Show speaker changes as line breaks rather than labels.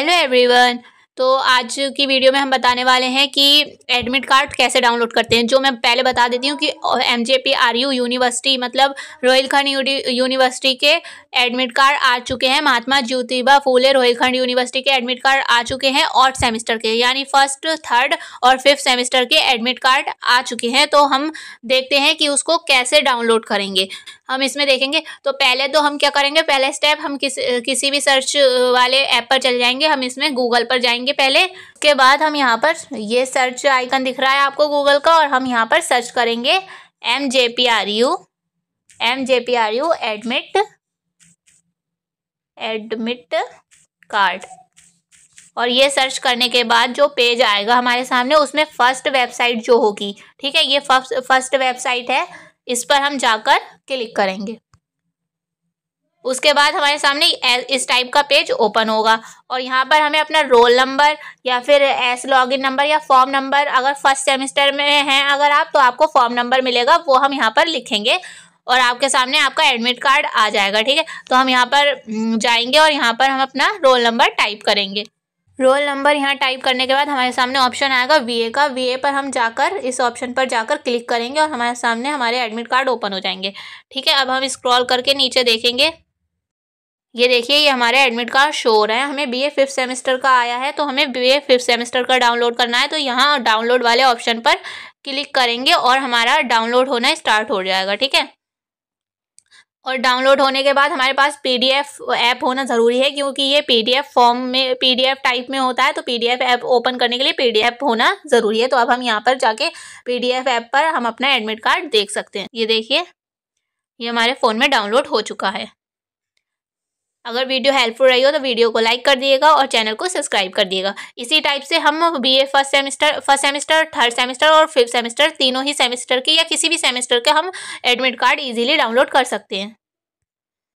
hello everyone तो आज की वीडियो में हम बताने वाले हैं कि एडमिट कार्ड कैसे डाउनलोड करते हैं जो मैं पहले बता देती हूँ कि M J P R U university मतलब रोहिलखंड यूनिवर्सिटी के एडमिट कार्ड आ चुके हैं महात्मा ज्योतिबा फूले रोहिलखंड यूनिवर्सिटी के एडमिट कार्ड आ चुके हैं और सेमेस्टर के यानी फर्स्ट थर्ड और फिफ्थ सेमेस्टर के एडमिट कार्ड आ चुके हैं तो हम देखते हैं कि उसको कैसे डाउनलोड करेंगे हम इसमें देखेंगे तो पहले तो हम क्या करेंगे पहले स्टेप हम किस किसी भी सर्च वाले ऐप पर चले जाएंगे हम इसमें गूगल पर जाएंगे पहले उसके बाद हम यहाँ पर ये सर्च आइकन दिख रहा है आपको गूगल का और हम यहाँ पर सर्च करेंगे M J P R U M J P R U admit admit card और ये सर्च करने के बाद जो पेज आएगा हमारे सामने उसमें फर्स्ट वेबसाइट जो होगी ठीक है ये फर्स्ट फर्स्ट वेबसाइट है इस पर हम जाकर क्लिक करेंगे उसके बाद हमारे सामने इस टाइप का पेज ओपन होगा और यहाँ पर हमें अपना रोल नंबर या फिर एस लॉगिन नंबर या फॉर्म नंबर अगर फर्स्ट सेमेस्टर में हैं अगर आप तो आपको फॉर्म नंबर मिलेगा वो हम यहाँ पर लिखेंगे और आपके सामने आपका एडमिट कार्ड आ जाएगा ठीक है तो हम यहाँ पर जाएंगे और यहाँ पर हम अपना रोल नंबर टाइप करेंगे रोल नंबर यहाँ टाइप करने के बाद हमारे सामने ऑप्शन आएगा वीए का वीए पर हम जाकर इस ऑप्शन पर जाकर क्लिक करेंगे और हमारे सामने हमारे एडमिट कार्ड ओपन हो जाएंगे ठीक है अब हम स्क्रॉल करके नीचे देखेंगे ये देखिए ये हमारे एडमिट कार्ड शो हो रहा है हमें बीए फिफ्थ सेमेस्टर का आया है तो हमें बीए फिफ्थ सेमेस्टर का डाउनलोड करना है तो यहाँ डाउनलोड वाले ऑप्शन पर क्लिक करेंगे और हमारा डाउनलोड होना स्टार्ट हो जाएगा ठीक है और डाउनलोड होने के बाद हमारे पास पीडीएफ ऐप होना ज़रूरी है क्योंकि ये पीडीएफ फॉर्म में पीडीएफ टाइप में होता है तो पीडीएफ ऐप ओपन करने के लिए पीडीएफ होना ज़रूरी है तो अब हम यहाँ पर जाके पीडीएफ ऐप पर हम अपना एडमिट कार्ड देख सकते हैं ये देखिए ये हमारे फ़ोन में डाउनलोड हो चुका है अगर वीडियो हेल्पफुल रही हो तो वीडियो को लाइक कर दिएगा और चैनल को सब्सक्राइब कर दिएगा इसी टाइप से हम B A first semester first semester third semester और फिफ्थ सेमेस्टर तीनों ही सेमेस्टर के या किसी भी सेमेस्टर के हम एडमिट कार्ड इजीली डाउनलोड कर सकते हैं